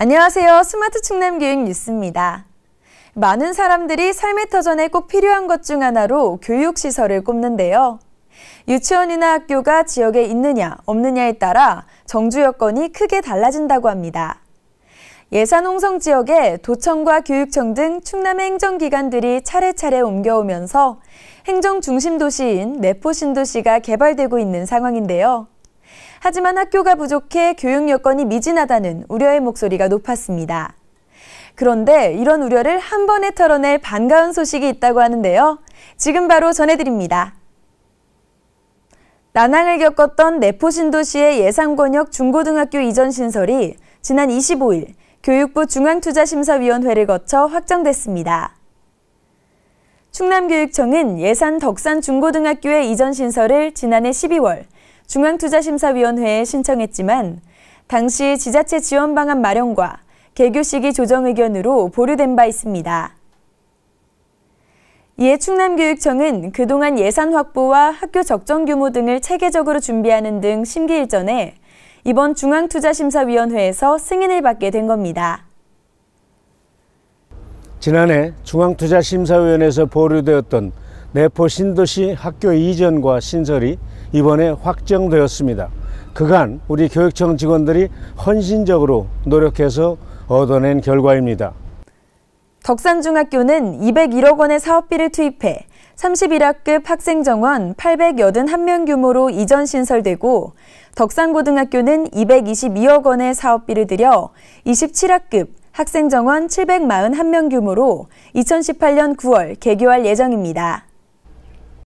안녕하세요. 스마트 충남 교육 뉴스입니다. 많은 사람들이 삶의 터전에 꼭 필요한 것 중 하나로 교육시설을 꼽는데요. 유치원이나 학교가 지역에 있느냐, 없느냐에 따라 정주 여건이 크게 달라진다고 합니다. 예산 홍성 지역에 도청과 교육청 등 충남의 행정기관들이 차례차례 옮겨오면서 행정 중심 도시인 내포 신도시가 개발되고 있는 상황인데요. 하지만 학교가 부족해 교육 여건이 미진하다는 우려의 목소리가 높았습니다. 그런데 이런 우려를 한 번에 털어낼 반가운 소식이 있다고 하는데요. 지금 바로 전해드립니다. 난항을 겪었던 내포신도시의 예산권역 중고등학교 이전 신설이 지난 25일 교육부 중앙투자심사위원회를 거쳐 확정됐습니다. 충남교육청은 예산 덕산 중고등학교의 이전 신설을 지난해 12월 중앙투자심사위원회에 신청했지만 당시 지자체 지원 방안 마련과 개교 시기 조정 의견으로 보류된 바 있습니다. 이에 충남교육청은 그동안 예산 확보와 학교 적정 규모 등을 체계적으로 준비하는 등 심기일전에 이번 중앙투자심사위원회에서 승인을 받게 된 겁니다. 지난해 중앙투자심사위원회에서 보류되었던 내포 신도시 학교 이전과 신설이 이번에 확정되었습니다. 그간 우리 교육청 직원들이 헌신적으로 노력해서 얻어낸 결과입니다. 덕산중학교는 201억 원의 사업비를 투입해 31학급 학생 정원 881명 규모로 이전 신설되고 덕산고등학교는 222억 원의 사업비를 들여 27학급 학생 정원 741명 규모로 2018년 9월 개교할 예정입니다.